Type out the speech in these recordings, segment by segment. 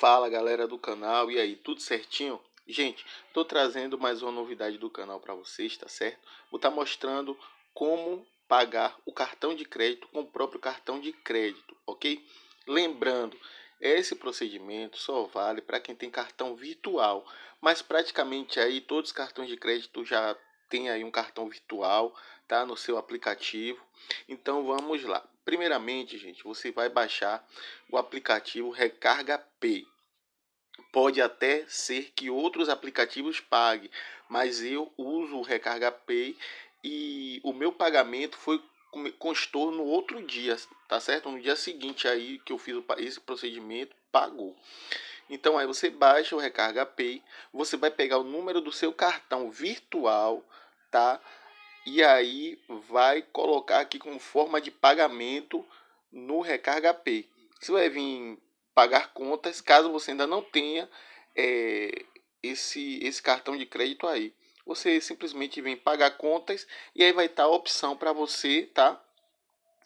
Fala galera do canal, e aí, tudo certinho? Gente, tô trazendo mais uma novidade do canal para vocês, tá certo? Vou estar tá mostrando como pagar o cartão de crédito com o próprio cartão de crédito, ok? Lembrando, esse procedimento só vale para quem tem cartão virtual, mas praticamente aí todos os cartões de crédito já tem aí um cartão virtual, tá? No seu aplicativo. Então vamos lá. Primeiramente, gente, você vai baixar o aplicativo Recarga Pay. Pode até ser que outros aplicativos paguem, mas eu uso o Recarga Pay e o meu pagamento foi constou no outro dia, tá certo? No dia seguinte aí que eu fiz esse procedimento, pagou. Então aí você baixa o Recarga Pay, você vai pegar o número do seu cartão virtual, tá? e aí vai colocar aqui como forma de pagamento no Recarga Pay. Você vai vir pagar contas caso você ainda não tenha é, esse, esse cartão de crédito aí. Você simplesmente vem pagar contas e aí vai estar tá a opção para você, tá?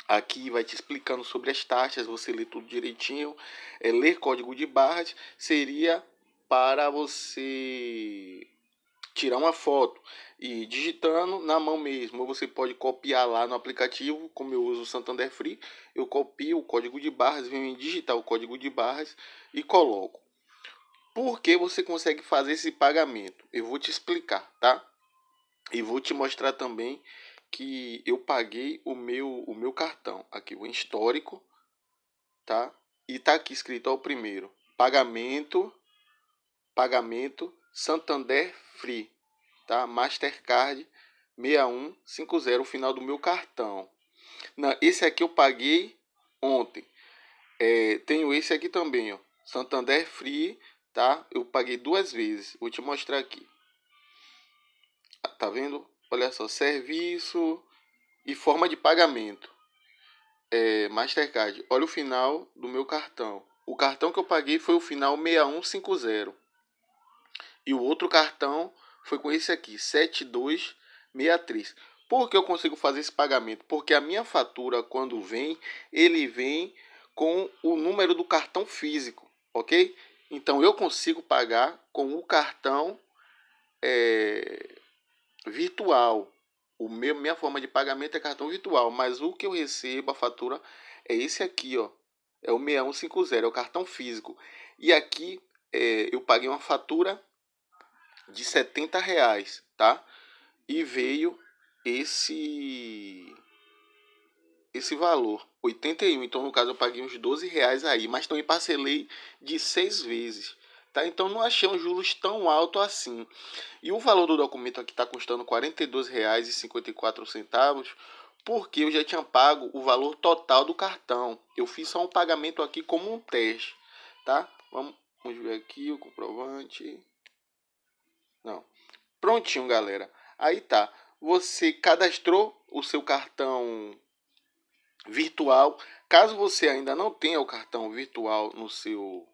Aqui vai te explicando sobre as taxas, você lê tudo direitinho. É, ler código de barras seria para você tirar uma foto e digitando na mão mesmo. Ou você pode copiar lá no aplicativo, como eu uso o Santander Free, eu copio o código de barras, venho digitar o código de barras e coloco. Por que você consegue fazer esse pagamento? Eu vou te explicar, tá? E vou te mostrar também que eu paguei o meu o meu cartão aqui, o histórico, tá? E tá aqui escrito ao primeiro, pagamento pagamento Santander Free, tá? Mastercard 6150, o final do meu cartão. Não, esse aqui eu paguei ontem. É, tenho esse aqui também, ó. Santander Free, tá? Eu paguei duas vezes. Vou te mostrar aqui. Ah, tá vendo? Olha só, serviço e forma de pagamento. É, Mastercard. Olha o final do meu cartão. O cartão que eu paguei foi o final 6150. E o outro cartão foi com esse aqui, 7263. Por que eu consigo fazer esse pagamento? Porque a minha fatura, quando vem, ele vem com o número do cartão físico, ok? Então eu consigo pagar com o cartão é, virtual. O meu, minha forma de pagamento é cartão virtual, mas o que eu recebo, a fatura, é esse aqui, ó. É o 6150, é o cartão físico. E aqui é, eu paguei uma fatura de 70 reais, tá? E veio esse esse valor, 81. Então, no caso, eu paguei uns 12 reais aí, mas também parcelei de seis vezes. Tá? Então não achei um juros tão alto assim. E o valor do documento aqui está custando R$ 42,54, porque eu já tinha pago o valor total do cartão. Eu fiz só um pagamento aqui como um teste, tá? Vamos, vamos ver aqui o comprovante. Não. Prontinho, galera. Aí tá. Você cadastrou o seu cartão virtual. Caso você ainda não tenha o cartão virtual no seu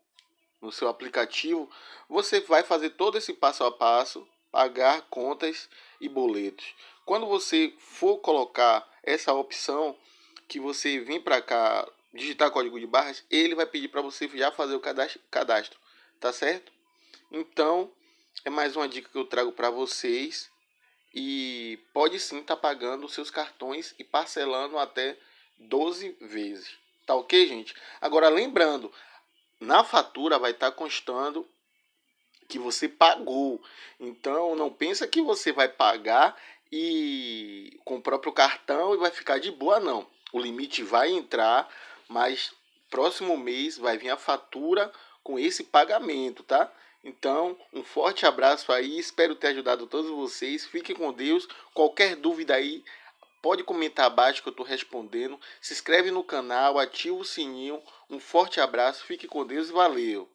no seu aplicativo, você vai fazer todo esse passo a passo, pagar contas e boletos. Quando você for colocar essa opção que você vem para cá, digitar código de barras, ele vai pedir para você já fazer o cadastro, cadastro, tá certo? Então, é mais uma dica que eu trago para vocês e pode sim estar tá pagando seus cartões e parcelando até 12 vezes. Tá ok, gente? Agora lembrando, na fatura vai estar tá constando que você pagou. Então não pensa que você vai pagar e com o próprio cartão e vai ficar de boa não. O limite vai entrar, mas próximo mês vai vir a fatura com esse pagamento, tá? Então, um forte abraço aí, espero ter ajudado todos vocês. Fiquem com Deus. Qualquer dúvida aí, pode comentar abaixo que eu estou respondendo. Se inscreve no canal, ativa o sininho. Um forte abraço, fique com Deus e valeu!